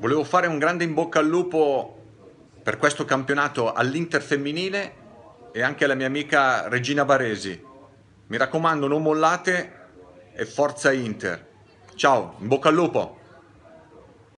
Volevo fare un grande in bocca al lupo per questo campionato all'Inter femminile e anche alla mia amica Regina Baresi. Mi raccomando, non mollate e forza Inter. Ciao, in bocca al lupo!